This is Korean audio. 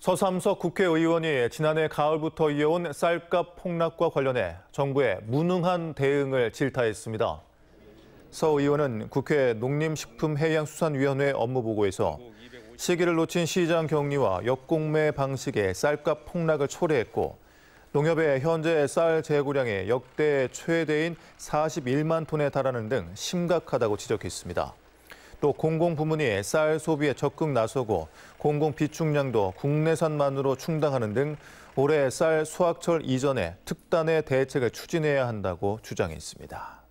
서삼석 국회의원이 지난해 가을부터 이어온 쌀값 폭락과 관련해 정부의 무능한 대응을 질타했습니다. 서 의원은 국회 농림식품해양수산위원회 업무보고에서 시기를 놓친 시장 격리와 역공매 방식의 쌀값 폭락을 초래했고 농협의 현재 쌀 재고량이 역대 최대인 41만 톤에 달하는 등 심각하다고 지적했습니다. 또 공공부문이 쌀 소비에 적극 나서고 공공 비축량도 국내산만으로 충당하는 등 올해 쌀 수확철 이전에 특단의 대책을 추진해야 한다고 주장했습니다.